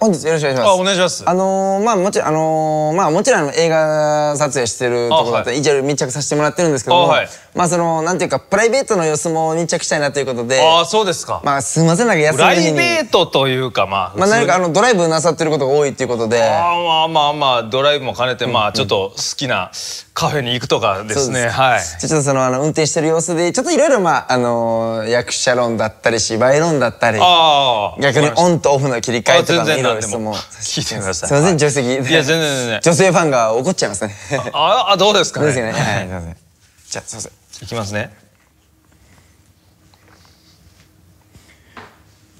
本日よろしくお願いします。あ、お願いします。あのー、まあもちろんあのー、まあもちろん映画撮影してるところだった一応、はい、密着させてもらってるんですけども、はい、まあそのなんていうかプライベートの様子も密着したいなということで、あ、そうですか。まあすみませんなんか休みプライベートというかまあ、まあ何かあのドライブなさってることが多いということで、あまあまあまあドライブも兼ねてまあちょっと好きなカフェに行くとかですね、はい。ちょっとそのあの運転してる様子でちょっといろいろまああのー、役者論だったり芝居論だったり、逆にオンとオフの切り替えとか。全然何でも聞いてくださいすみません助手席いや全然全然女性ファンが怒っちゃいますねああどうですかねですね、はい、じゃあすみませんいきますね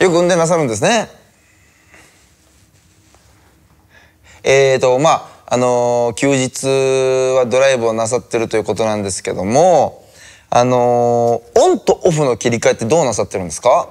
よく運転なさるんですねえーとまああのー、休日はドライブをなさってるということなんですけどもあのー、オンとオフの切り替えってどうなさってるんですか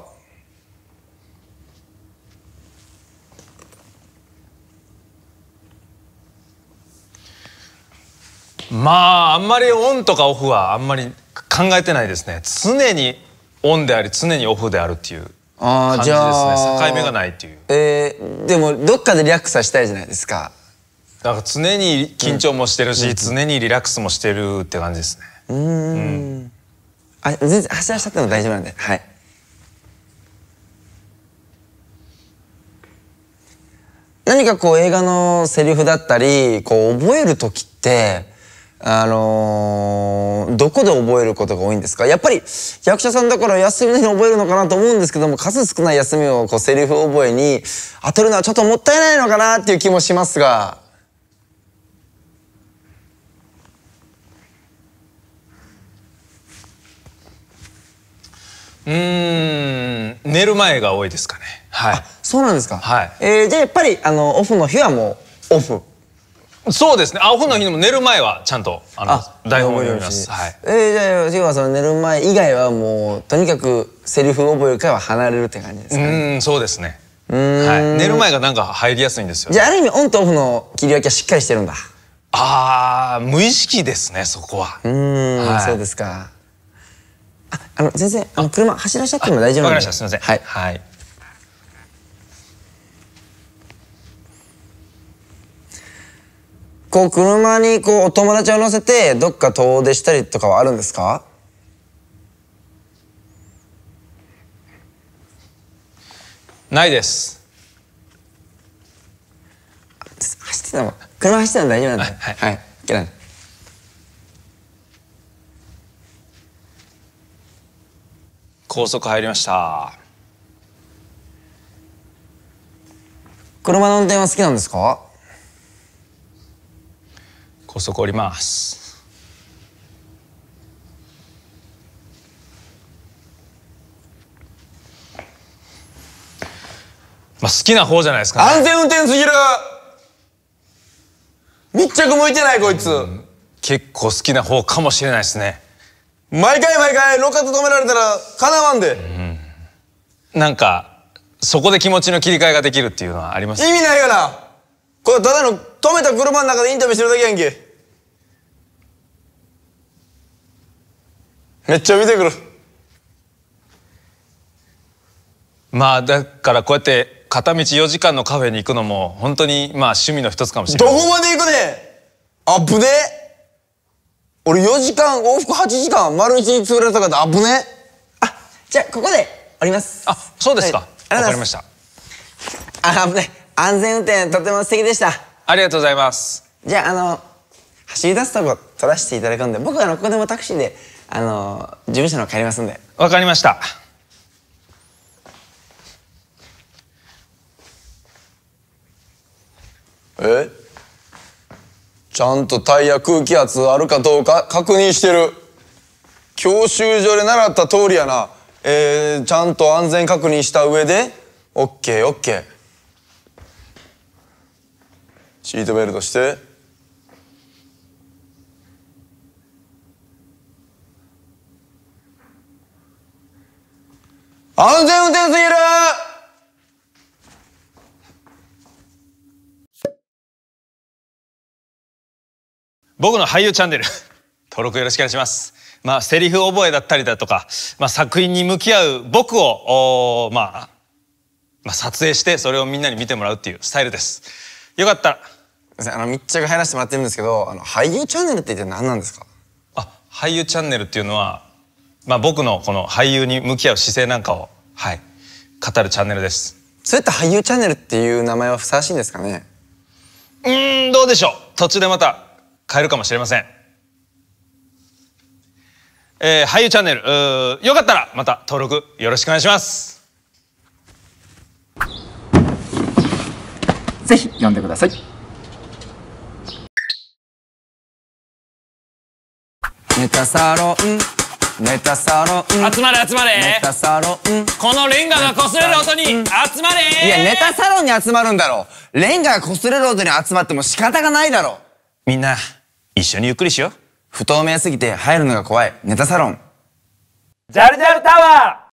まああんまりオンとかオフはあんまり考えてないですね常にオンであり常にオフであるっていう感じですね境目がないっていうえー、でもどっかでリラックスはしたいじゃないですかだから常に緊張もしてるし、うん、常にリラックスもしてるって感じですねうんうんあ全然走らしたっても大丈夫なんではい何かこう映画のセリフだったりこう覚える時ってあのー、どこで覚えることが多いんですかやっぱり役者さんだから休みの日覚えるのかなと思うんですけども数少ない休みをこうセリフ覚えに当てるのはちょっともったいないのかなっていう気もしますが。うん寝る前が多いですかね。はい。そうなんですか。はい。えー、じゃあやっぱりあのオフの日はもうオフ。そうですね。あ、の日も寝る前はちゃんとあの台本を読みます。はい。えー、じゃあ吉川さん寝る前以外はもうとにかくセリフを覚えるから離れるって感じですか、ね、うん、そうですね。はい。寝る前がなんか入りやすいんですよ、ね。じゃあある意味オンとオフの切り分けはしっかりしてるんだ。ああ、無意識ですね。そこは。うん、はい、そうですか。あ、あの全然あの車走らしちゃっても大丈夫です。わかりました。すみません。はい。はい。こう車にこうお友達を乗せてどっか遠出したりとかはあるんですかないです走ってたもん車走ってたの大丈夫なんだはい、はい、いけない高速入りました車の運転は好きなんですか細く折りますまあ好きな方じゃないですか、ね、安全運転すぎる密着向いてないこいつ、うん、結構好きな方かもしれないですね毎回毎回路肩止められたらかなわんで、うん、なんかそこで気持ちの切り替えができるっていうのはあります、ね、意味ないよなこれただの止めた車の中でインタビューしてるだけやんけめっちゃ見てくるまあだからこうやって片道4時間のカフェに行くのも本当にまあ趣味の一つかもしれないどこまで行くねあぶね俺4時間往復8時間丸1日潰れたからあぶねあじゃあここでありますあそうですか、わ、はい、かりましたあぶね安全運転とても素敵でしたありがとうございますじゃああの走り出すとこ取らせていただくんで僕あのここでもタクシーであの事務所の帰りますんでわかりましたえちゃんとタイヤ空気圧あるかどうか確認してる教習所で習った通りやなえー、ちゃんと安全確認した上で OKOK、OK OK、シートベルトして安全運転すぎる僕の俳優チャンネル登録よろしくお願いします。まあ、セリフ覚えだったりだとか、まあ、作品に向き合う僕を、まあ、まあ、撮影してそれをみんなに見てもらうっていうスタイルです。よかったら。あの、密着入らせてもらってるんですけど、あの、俳優チャンネルって一体何なんですかあ、俳優チャンネルっていうのは、まあ、僕のこの俳優に向き合う姿勢なんかを、はい、語るチャンネルです。そういった俳優チャンネルっていう名前はふさわしいんですかねうんどうでしょう途中でまた変えるかもしれません。えー、俳優チャンネルよかったらまた登録よろしくお願いしますぜひ読んでくださいネタサロンネタサロン集まれ集まれネタサロンこのレンガが擦れる音に集まれいやネタサロンに集まるんだろレンガが擦れる音に集まっても仕方がないだろみんな一緒にゆっくりしよう不透明すぎて入るのが怖いネタサロンジャルジャルタワー